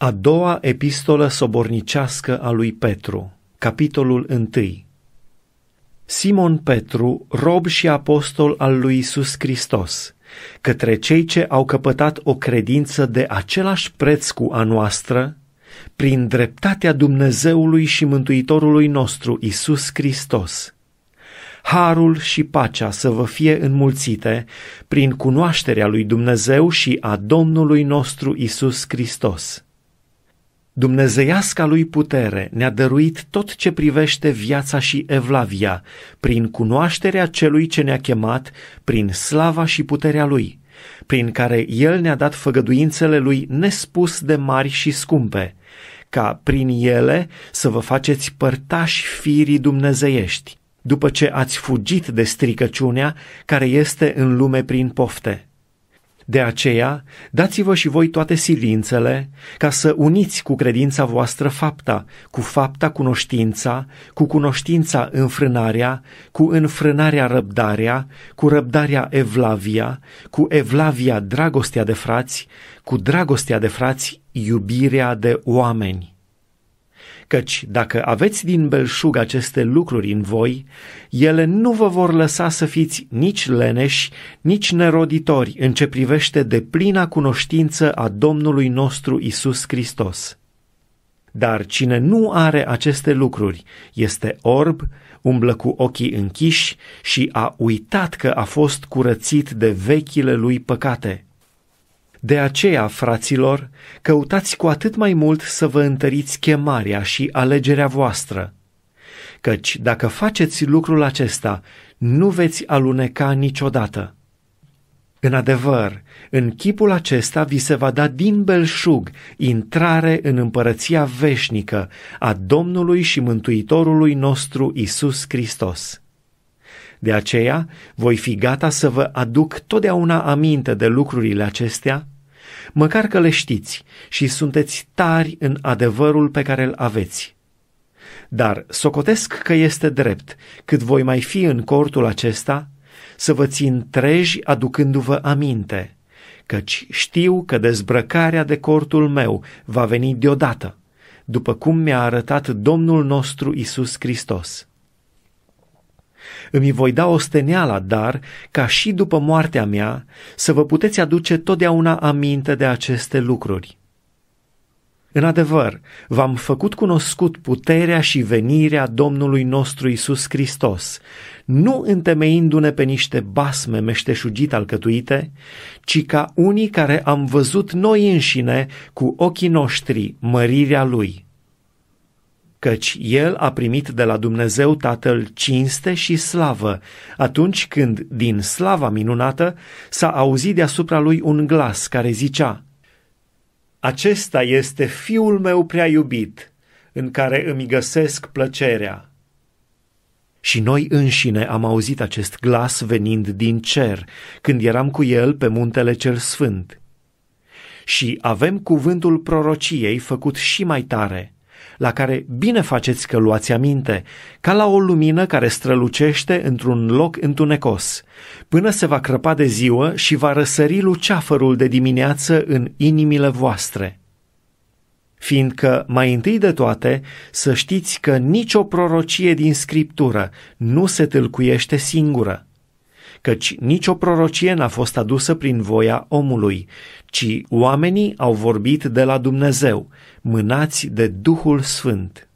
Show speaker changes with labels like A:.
A: A doua epistolă sobornicească a lui Petru, capitolul 1. Simon Petru, rob și apostol al lui Isus Hristos, către cei ce au căpătat o credință de același preț cu a noastră, prin dreptatea Dumnezeului și Mântuitorului nostru Isus Hristos. Harul și pacea să vă fie înmulțite prin cunoașterea lui Dumnezeu și a Domnului nostru Isus Hristos Dumnezeiasca lui putere ne-a dăruit tot ce privește viața și evlavia, prin cunoașterea celui ce ne-a chemat, prin slava și puterea lui, prin care el ne-a dat făgăduințele lui nespus de mari și scumpe, ca prin ele să vă faceți părtași firii dumnezeiești, după ce ați fugit de stricăciunea care este în lume prin pofte. De aceea, dați-vă și voi toate silințele ca să uniți cu credința voastră fapta, cu fapta cunoștința, cu cunoștința înfrânarea, cu înfrânarea răbdarea, cu răbdarea evlavia, cu evlavia dragostea de frați, cu dragostea de frați iubirea de oameni căci dacă aveți din belșug aceste lucruri în voi, ele nu vă vor lăsa să fiți nici leneși, nici neroditori în ce privește de plina cunoștință a Domnului nostru Isus Hristos. Dar cine nu are aceste lucruri este orb, umblă cu ochii închiși și a uitat că a fost curățit de vechile lui păcate. De aceea, fraților, căutați cu atât mai mult să vă întăriți chemarea și alegerea voastră, căci dacă faceți lucrul acesta, nu veți aluneca niciodată. În adevăr, în chipul acesta vi se va da din belșug intrare în împărăția veșnică a Domnului și Mântuitorului nostru Isus Hristos. De aceea voi fi gata să vă aduc totdeauna aminte de lucrurile acestea, măcar că le știți și sunteți tari în adevărul pe care îl aveți. Dar socotesc că este drept, cât voi mai fi în cortul acesta, să vă țin treji aducându-vă aminte, căci știu că dezbrăcarea de cortul meu va veni deodată, după cum mi-a arătat Domnul nostru Isus Hristos. Îmi voi da o steneala, dar, ca și după moartea mea, să vă puteți aduce totdeauna aminte de aceste lucruri. În adevăr, v-am făcut cunoscut puterea și venirea Domnului nostru Isus Hristos, nu întemeindu-ne pe niște basme meșteșugit alcătuite, ci ca unii care am văzut noi înșine cu ochii noștri mărirea Lui căci el a primit de la Dumnezeu Tatăl cinste și slavă, atunci când, din slava minunată, s-a auzit deasupra lui un glas care zicea, Acesta este fiul meu prea iubit, în care îmi găsesc plăcerea. Și noi înșine am auzit acest glas venind din cer, când eram cu el pe muntele cel sfânt. Și avem cuvântul prorociei făcut și mai tare – la care bine faceți că luați aminte, ca la o lumină care strălucește într-un loc întunecos, până se va crăpa de ziua și va răsări luceafărul de dimineață în inimile voastre. Fiindcă, mai întâi de toate, să știți că nicio prorocie din Scriptură nu se tâlcuiește singură, căci nicio prorocie n-a fost adusă prin voia omului, ci oamenii au vorbit de la Dumnezeu, mânați de Duhul Sfânt.